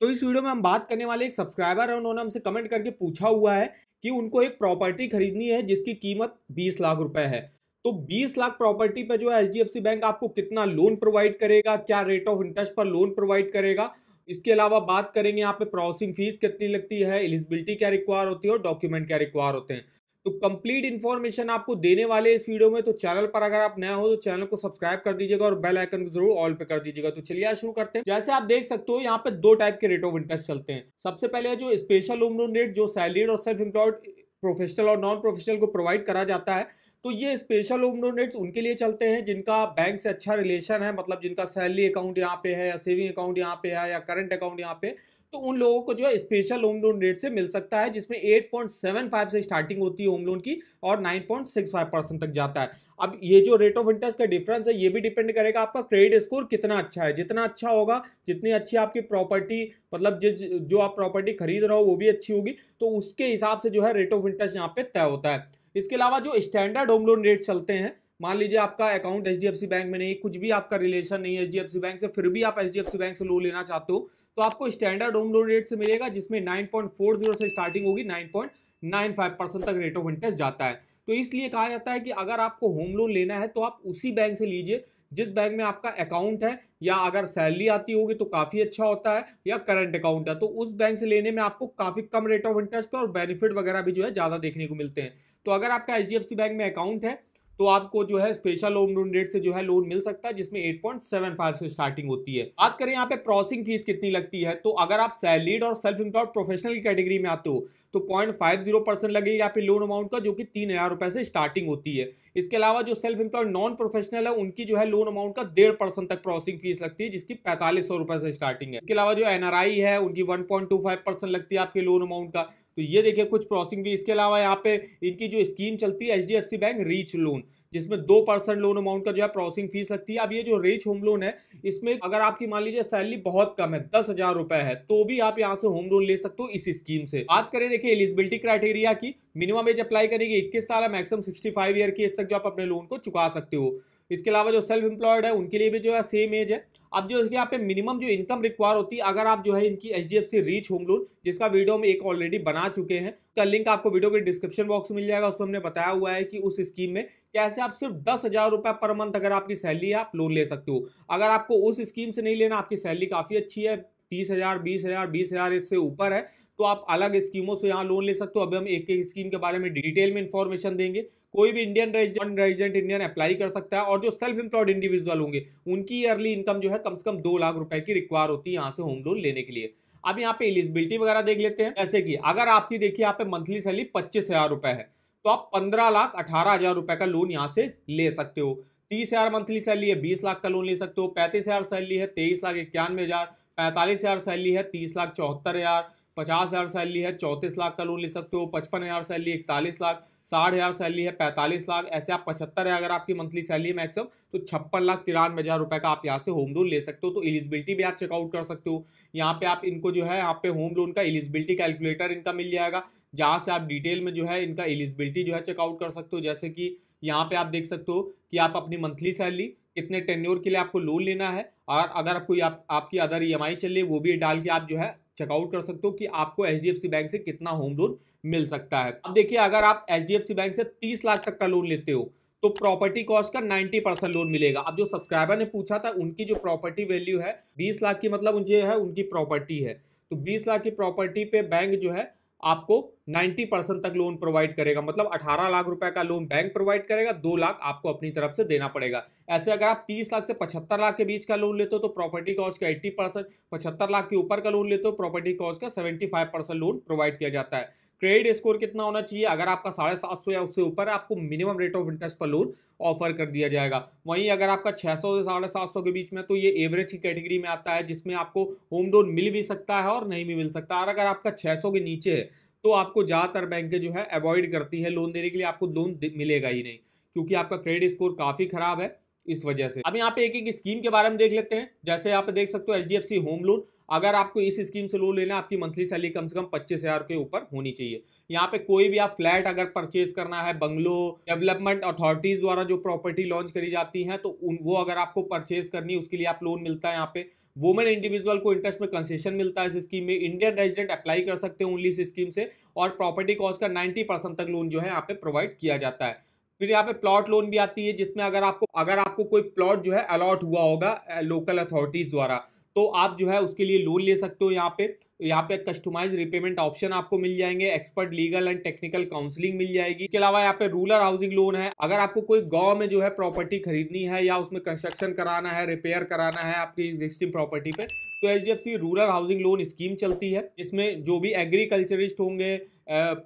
तो इस वीडियो में हम बात करने वाले एक सब्सक्राइबर है उन्होंने हमसे कमेंट करके पूछा हुआ है कि उनको एक प्रॉपर्टी खरीदनी है जिसकी कीमत बीस लाख रुपए है तो 20 लाख प्रॉपर्टी पर जो है एच बैंक आपको कितना लोन प्रोवाइड करेगा क्या रेट ऑफ इंटरेस्ट पर लोन प्रोवाइड करेगा इसके अलावा बात करेंगे यहाँ पे प्रोसेसिंग फीस कितनी लगती है एलिजिबिलिटी क्या रिक्वायर होती है और डॉक्यूमेंट क्या रिक्वायर होते हैं तो कंप्लीट इन्फॉर्मेशन आपको देने वाले इस वीडियो में तो चैनल पर अगर आप नया हो तो चैनल को सब्सक्राइब कर दीजिएगा और बेल आइकन को जरूर ऑल पे कर दीजिएगा तो चलिए शुरू करते हैं जैसे आप देख सकते हो यहाँ पे दो टाइप के रेट ऑफ इंटरेस्ट चलते हैं सबसे पहले जो स्पेशल होम लोन रेट जो सैलरीड और सेल्फ एम्प्लॉयड प्रोफेशनल और नॉन प्रोफेशनल को प्रोवाइड करा जाता है तो ये स्पेशल होम लोन रेट्स उनके लिए चलते हैं जिनका बैंक से अच्छा रिलेशन है मतलब जिनका सैलरी अकाउंट यहाँ पे है या सेविंग अकाउंट यहाँ पे है या करंट अकाउंट यहाँ पे तो उन लोगों को जो है स्पेशल होम लोन रेट से मिल सकता है जिसमें 8.75 से स्टार्टिंग होती है होम लोन की और 9.65 परसेंट तक जाता है अब ये जो रेट ऑफ इंटरेस्ट का डिफरेंस है ये भी डिपेंड करेगा आपका क्रेडिट स्कोर कितना अच्छा है जितना अच्छा होगा जितनी अच्छी आपकी प्रॉपर्टी मतलब जिस जो आप प्रॉपर्टी खरीद रहे हो वो भी अच्छी होगी तो उसके हिसाब से जो है रेट ऑफ इंटरेस्ट यहाँ पे तय होता है इसके अलावा जो स्टैंडर्ड होम लोन रेट चलते हैं मान लीजिए आपका अकाउंट एच बैंक में नहीं कुछ भी आपका रिलेशन नहीं है एच बैंक से फिर भी आप एच बैंक से लोन लेना चाहते हो तो आपको स्टैंडर्ड होम लोन रेट से मिलेगा जिसमें जीरो से स्टार्टिंग होगी फाइव परसेंट तक रेट ऑफ इंटरेस्ट जाता है तो इसलिए कहा जाता है कि अगर आपको होम लोन लेना है तो आप उसी बैंक से लीजिए जिस बैंक में आपका अकाउंट है या अगर सैलरी आती होगी तो काफ़ी अच्छा होता है या करंट अकाउंट है तो उस बैंक से लेने में आपको काफ़ी कम रेट ऑफ इंटरेस्ट और बेनिफिट वगैरह भी जो है ज़्यादा देखने को मिलते हैं तो अगर आपका एच बैंक में अकाउंट है तो आपको जो है स्पेशल होम लोन रेट से जो है लोन मिल सकता है जिसमें एट पॉइंट सेवन फाइव से स्टार्टिंग होती है बात करें यहाँ पे प्रोसिंग फीस कितनी लगती है तो अगर आप सैलरीड और सेल्फ एम्प्लॉयड प्रोफेशनल की कैटेगरी में आते हो तो पॉइंट फाइव जीरो परसेंट लगेगी यहाँ पे लोन अमाउंट का जो कि तीन हजार रुपए से स्टार्टिंग होती है इसके अलावा जो सेल्फ एम्प्लॉयड नॉन प्रोफेशनल है उनकी जो है लोन अमाउंट का डेढ़ परसेंट तक प्रोसिंग फीस लगती है जिसकी पैंतालीस सौ रुपए से स्टार्टिंग है इसके अलावा जो एनआरआई है उनकी one point two five percent लगती है आपके लोन अमाउंट का तो ये देखिए कुछ प्रोसिंग भी इसके अलावा यहाँ पे इनकी जो स्कीम चलती है एच बैंक रीच लोन जिसमें दो परसेंट लोन अमाउंट का जो है प्रोसेसिंग फीस लगती है अब ये जो रीच होम लोन है इसमें अगर आपकी मान लीजिए सैलरी बहुत कम है दस हजार रुपए है तो भी आप यहाँ से होम लोन ले सकते हो इस स्कीम से बात करें देखिए एलिजिबिलिटी क्राइटेरिया की मिनिमम एज अप्लाई करेगी इक्कीस साल है मैक्सिमम सिक्सटी फाइव ईयर की एज तक जो आप अपने लोन को चुका सकते हो इसके अलावा जो सेल्फ एम्प्लॉयड है उनके लिए भी जो है सेम एज है अब जो यहाँ पे मिनिमम जो इनकम रिक्वायर होती है अगर आप जो है इनकी H D F C reach home loan जिसका वीडियो हम एक ऑलरेडी बना चुके हैं उसका लिंक आपको वीडियो के डिस्क्रिप्शन बॉक्स में मिल जाएगा उसमें हमने बताया हुआ है कि उस स्कीम में कैसे आप सिर्फ दस हज़ार रुपये पर मंथ अगर आपकी सैलरी है आप लोन ले सकते हो अगर आपको उस स्कीम से नहीं लेना आपकी सैलरी काफ़ी अच्छी है तीस हजार बीस हजार बीस हजार इससे ऊपर है तो आप अलग स्कीमों से यहाँ लोन ले सकते हो अभी हम एक एक स्कीम के बारे में डिटेल में इंफॉर्मेशन देंगे कोई भी इंडियन रेजिडेंट इंडियन अप्लाई कर सकता है और जो सेल्फ एम्प्लॉयड इंडिविजुअल होंगे उनकी ईयरली इनकम जो है कम से कम दो लाख रुपए की रिक्वायर होती है यहाँ से होम लोन लेने के लिए अब यहाँ पे एलिजिबिलिटी वगैरह देख लेते हैं जैसे कि अगर आपकी देखिए यहाँ पे मंथली सैलरी पच्चीस हजार रुपए है तो आप पंद्रह लाख अठारह हजार रुपए का लोन यहाँ से ले सकते हो तीस हजार मंथली सैलरी है बीस लाख का लोन ले सकते हो पैंतीस हजार सैलरी है तेईस लाख इक्यानवे हजार पैंतालीस हजार सैलरी है तीस लाख चौहत्तर हजार पचास हजार सैलरी है चौंतीस लाख का लोन ले सकते हो पचपन हजार सैलरी इकतालीस लाख साठ हजार सैलरी है पैंतालीस लाख ऐसे आप पचहत्तर है अगर आपकी मंथली सैलरी मैक्सिमम तो छप्पन लाख तिरानवे हज़ार रुपये का आप यहाँ से होम लोन ले सकते हो तो एलिजिबिलिटी भी आप चेकआउट कर सकते हो यहाँ पे आप इनको जो है यहाँ पे होम लोन का एलिजिबिलिटी कैलकुलेटर इनका मिल जाएगा जहाँ से आप डिटेल में जो है इनका एलिजिबिलिटी जो है चेकआउट कर सकते हो जैसे कि यहाँ पे आप देख सकते हो कि आप अपनी मंथली सैलरी कितने टेन्योर के लिए आपको लोन लेना है और अगर आपको आप, आपकी अदर ई एम चल रही है वो भी डाल के आप जो है चेकआउट कर सकते हो कि आपको एच बैंक से कितना होम लोन मिल सकता है अब देखिए अगर आप एच बैंक से तीस लाख तक का लोन लेते हो तो प्रॉपर्टी कॉस्ट का 90 परसेंट लोन मिलेगा अब जो सब्सक्राइबर ने पूछा था उनकी जो प्रॉपर्टी वैल्यू है 20 लाख की मतलब उनकी है उनकी प्रॉपर्टी है तो 20 लाख की प्रॉपर्टी पे बैंक जो है आपको 90 परसेंट तक लोन प्रोवाइड करेगा मतलब 18 लाख रुपए का लोन बैंक प्रोवाइड करेगा दो लाख आपको अपनी तरफ से देना पड़ेगा ऐसे अगर आप 30 लाख से 75 लाख के बीच का लोन लेते हो तो प्रॉपर्टी कॉस्ट का 80 परसेंट पचहत्तर लाख के ऊपर का लोन लेते हो प्रॉपर्टी कॉस्ट का 75 परसेंट लोन प्रोवाइड किया जाता है क्रेडिट स्कोर कितना होना चाहिए अगर आपका साढ़े सात सौ या उससे ऊपर आपको मिनिमम रेट ऑफ इंटरेस्ट पर लोन ऑफर कर दिया जाएगा वहीं अगर आपका छः सौ से साढ़े सात सौ के बीच में तो ये एवरेज की कैटेगरी में आता है जिसमें आपको होम लोन मिल भी सकता है और नहीं भी मिल सकता और अगर आपका छः सौ के नीचे है तो आपको ज़्यादातर बैंकें जो है अवॉइड करती हैं लोन देने के लिए आपको लोन मिलेगा ही नहीं क्योंकि आपका क्रेडिट स्कोर काफ़ी ख़राब है इस वजह से अब यहाँ पे एक एक स्कीम के बारे में देख लेते हैं जैसे यहाँ पे देख सकते हो H D F C home loan अगर आपको इस स्कीम से लोन लेना आपकी मंथली सैलरी कम से कम पच्चीस हजार के ऊपर होनी चाहिए यहाँ पे कोई भी आप फ्लैट अगर परचेज करना है बंगलो डेवलपमेंट अथॉरिटीज द्वारा जो प्रॉपर्टी लॉन्च करी जाती है तो उन वो अगर आपको परचेज करनी है उसके लिए आप लोन मिलता है यहाँ पे वुमेन इंडिविजुअल को इंटरेस्ट में कंसेशन मिलता है इस स्कीम में इंडियन रेजिडेंट अप्लाई कर सकते हैं ओनली इस स्कीम से और प्रॉपर्टी कॉस्ट का नाइन्टी तक लोन जो है यहाँ पे प्रोवाइड किया जाता है फिर यहाँ पे प्लॉट लोन भी आती है जिसमें अगर आपको अगर आपको कोई प्लॉट जो है अलॉट हुआ होगा लोकल अथॉरिटीज द्वारा तो आप जो है उसके लिए लोन ले सकते हो यहाँ पे यहाँ पे कस्टमाइज रिपेमेंट ऑप्शन आपको मिल जाएंगे expert legal and technical counselling मिल जाएगी इसके अलावा यहाँ पे रूरल हाउसिंग लोन है अगर आपको कोई गांव में जो है प्रॉपर्टी खरीदनी है या उसमें कंस्ट्रक्शन कराना है रिपेयर कराना है आपकी एग्जिस्टिंग प्रॉपर्टी पे तो H rural housing loan scheme चलती है इसमें जो भी एग्रीकल्चरिस्ट होंगे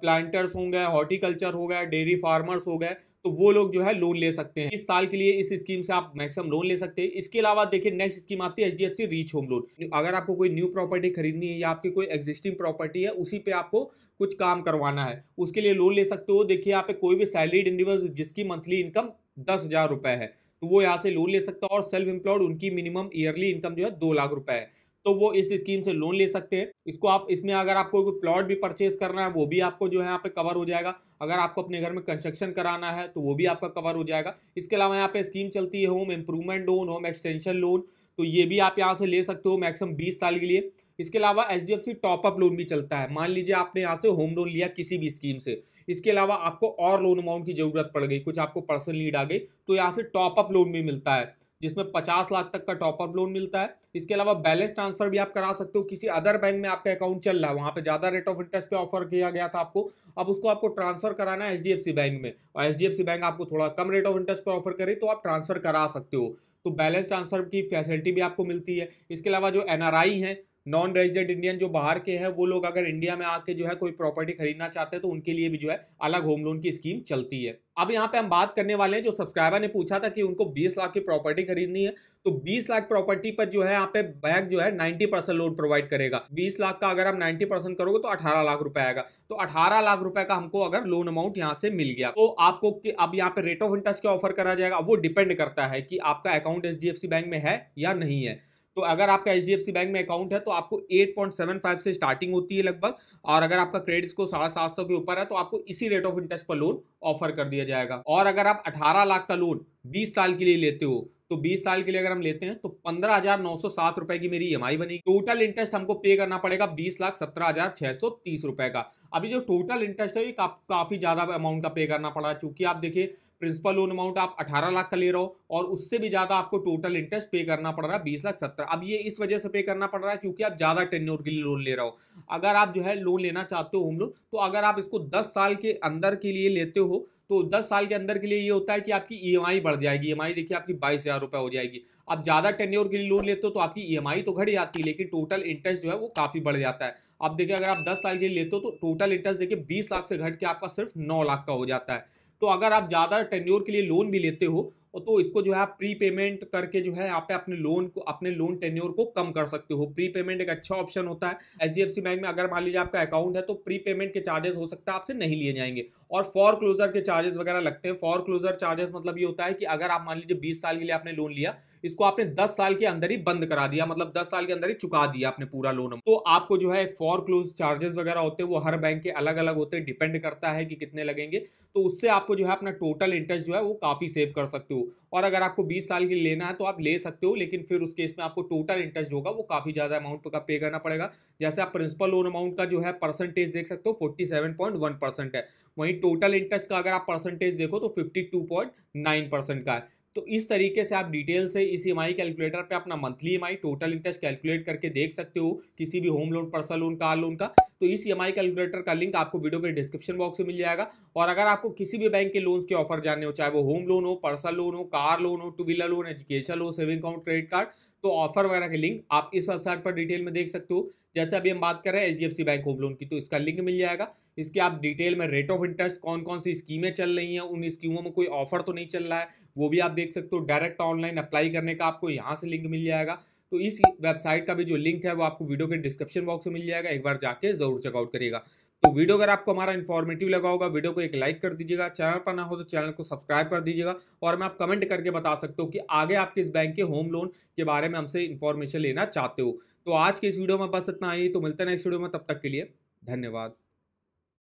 प्लांटर्स होंगे हॉर्टिकल्चर हो गया डेयरी फार्मर्स हो गए तो वो लोग जो है लोन ले सकते हैं इस साल के लिए इस स्कीम से आप मैक्सिमम लोन ले सकते हैं इसके अलावा देखिए नेक्स्ट स्कीम आती है एच रीच होम लोन अगर आपको कोई न्यू प्रॉपर्टी खरीदनी है या आपकी कोई एग्जिस्टिंग प्रॉपर्टी है उसी पे आपको कुछ काम करवाना है उसके लिए लोन ले सकते हो देखिए यहाँ पे कोई भी सैलरीड इंडिविजुअल जिसकी मंथली इनकम दस हजार रुपए है तो वो यहाँ से लोन ले सकता है और सेल्फ एम्प्लॉयड उनकी मिनिमम ईयरली इनकम जो है दो लाख रुपए है तो वो इस स्कीम से लोन ले सकते हैं इसको आप इसमें अगर आपको कोई प्लॉट भी परचेज करना है वो भी आपको जो है यहाँ पे कवर हो जाएगा अगर आपको अपने घर में कंस्ट्रक्शन कराना है तो वो भी आपका कवर हो जाएगा इसके अलावा यहाँ पे स्कीम चलती है home improvement loan home extension loan तो ये भी आप यहाँ से ले सकते हो मैक्सिमम बीस साल के लिए इसके अलावा H D F C top up loan भी चलता है मान लीजिए आपने यहाँ से होम लोन लिया किसी भी स्कीम से इसके अलावा आपको और लोन अमाउंट की जरूरत पड़ गई कुछ आपको पर्सनल नीड आ गई तो यहाँ से टॉपअप लोन भी मिलता है जिसमें पचास लाख तक का टॉपअप लोन मिलता है इसके अलावा बैलेंस ट्रांसफर भी आप करा सकते हो किसी अदर बैंक में आपका अकाउंट चल रहा है वहाँ पे ज़्यादा रेट ऑफ इंटरेस्ट पे ऑफर किया गया था आपको अब उसको आपको ट्रांसफर कराना है एच बैंक में और एच बैंक आपको थोड़ा कम रेट ऑफ इंटरेस्ट पर ऑफर करे तो आप ट्रांसफर करा सकते हो तो बैलेंस ट्रांसफर की फैसिलिटी भी आपको मिलती है इसके अलावा जो एनआरआई है नॉन रेजिडेंट इंडियन जो बाहर के हैं वो लोग अगर इंडिया में आके जो है कोई प्रॉपर्टी खरीदना चाहते हैं तो उनके लिए भी जो है अलग होम लोन की स्कीम चलती है अब यहाँ पे हम बात करने वाले हैं जो सब्सक्राइबर ने पूछा था कि उनको 20 लाख की प्रॉपर्टी खरीदनी है तो 20 लाख प्रॉपर्टी पर जो है यहाँ पे बैंक जो है 90 परसेंट लोन प्रोवाइड करेगा 20 लाख का अगर आप 90 परसेंट करोगे तो 18 लाख रुपए आएगा तो 18 लाख रुपए का हमको अगर लोन अमाउंट यहाँ से मिल गया तो आपको अब यहाँ पे रेट ऑफ इंटरेस्ट क्या ऑफर करा जाएगा वो डिपेंड करता है कि आपका अकाउंट एच बैंक में है या नहीं है तो अगर आपका एच बैंक में अकाउंट है तो आपको 8.75 से स्टार्टिंग होती है लगभग और अगर आपका क्रेडिट स्कोर साढ़े सात सौ के ऊपर है तो आपको इसी रेट ऑफ इंटरेस्ट पर लोन ऑफर कर दिया जाएगा और अगर आप अठारह लाख का लोन बीस साल के लिए लेते हो तो 20 साल के लिए अगर हम लेते हैं तो पंद्रह हजार नौ सौ सात रुपए की मेरी ई e बनेगी टोटल इंटरेस्ट हमको पे करना पड़ेगा बीस लाख सत्रह हजार छह सौ तीस रुपए का अभी जो टोटल इंटरेस्ट है ये का, काफ़ी ज़्यादा अमाउंट का पे करना पड़ा चूंकि आप देखिए प्रिंसिपल लोन अमाउंट आप 18 लाख का ले रहे हो और उससे भी ज़्यादा आपको टोटल इंटरेस्ट पे करना पड़ रहा है बीस लाख सत्तर अब ये इस वजह से पे करना पड़ रहा है क्योंकि आप ज़्यादा टेन्योर के लिए लोन ले रहे हो अगर आप जो है लोन लेना चाहते हो होम लोन तो अगर आप इसको दस साल के अंदर के लिए लेते हो तो 10 साल के अंदर के लिए ये होता है कि आपकी ई e बढ़ जाएगी ई e देखिए आपकी बाईस हज़ार रुपये हो जाएगी अब ज़्यादा टेन्योर के लिए लोन लेते हो तो आपकी ई e तो घट जाती है लेकिन टोटल इंटरेस्ट जो है वो काफ़ी बढ़ जाता है अब देखिए अगर आप दस साल के लिए लेते हो तो टोटल टोटल इंटरेस्ट देखिए बीस लाख से घट के आपका सिर्फ नौ लाख का हो जाता है तो अगर आप ज़्यादा टेन्योर के लिए लोन भी लेते हो तो इसको जो है प्री पेमेंट करके जो है आप अपने लोन को अपने लोन टेन्योर को कम कर सकते हो प्री पेमेंट एक अच्छा ऑप्शन होता है एच बैंक में अगर मान लीजिए आपका अकाउंट है तो प्री पेमेंट के चार्जेस हो सकता है आपसे नहीं लिए जाएंगे और फॉर क्लोजर के चार्जेस वगैरह लगते हैं फॉर क्लोजर चार्जेस मतलब ये होता है कि अगर आप मान लीजिए बीस साल के लिए आपने लोन लिया इसको आपने दस साल के अंदर ही बंद करा दिया मतलब दस साल के अंदर ही चुका दिया आपने पूरा लोन तो आपको जो है एक फॉर क्लोज चार्जेस वगैरह होते हैं वो हर बैंक के अलग अलग होते हैं डिपेंड करता है कि कितने लगेंगे तो उससे आपको जो है अपना टोटल इंटरेस्ट जो है वो काफी सेव कर सकते हो और अगर आपको बीस साल की लेना है तो आप ले सकते हो लेकिन फिर उस केस में आपको टोटल इंटरेस्ट होगा वो काफ़ी ज़्यादा अमाउंट का पे करना पड़ेगा जैसे आप प्रिंसिपल लोन अमाउंट का जो है परसेंटेज देख सकते हो forty seven point one percent है वहीं टोटल इंटरेस्ट का अगर आप परसेंटेज देखो तो fifty two point nine percent का है तो इस तरीके से आप डिटेल से इस ई e कैलकुलेटर पे अपना monthly E total interest calculate करके देख सकते हो किसी भी home loan personal loan car loan का तो इस ई e कैलकुलेटर का लिंक आपको वीडियो के डिस्क्रिप्शन बॉक्स में मिल जाएगा और अगर आपको किसी भी बैंक के लोन्स के ऑफर जानने हो चाहे वो होम लोन हो पर्सनल लोन हो कार लोन हो two wheeler loan education loan saving account credit card तो ऑफर वगैरह के लिंक आप इस वेबसाइट पर डिटेल में देख सकते हो जैसे अभी हम बात कर रहे हैं एच बैंक होम लोन की तो इसका लिंक मिल जाएगा इसके आप डिटेल में रेट ऑफ इंटरेस्ट कौन कौन सी स्कीमें चल रही हैं उन स्कीमों में कोई ऑफर तो नहीं चल रहा है वो भी आप देख सकते हो डायरेक्ट ऑनलाइन अप्लाई करने का आपको यहाँ से लिंक मिल जाएगा तो इस वेबसाइट का भी जो लिंक है वो आपको वीडियो के डिस्क्रिप्शन बॉक्स में मिल जाएगा एक बार जाके जरूर चेकआउट करिएगा तो वीडियो अगर आपको हमारा इन्फॉर्मेटिव लगा होगा वीडियो को एक लाइक कर दीजिएगा चैनल पर ना हो तो चैनल को सब्सक्राइब कर दीजिएगा और मैं आप कमेंट करके बता सकते हो कि आगे आप किस बैंक के होम लोन के बारे में हमसे इन्फॉर्मेशन लेना चाहते हो तो आज के इस वीडियो में बस इतना ही तो मिलते हैं नेक्स्ट वीडियो में तब तक के लिए धन्यवाद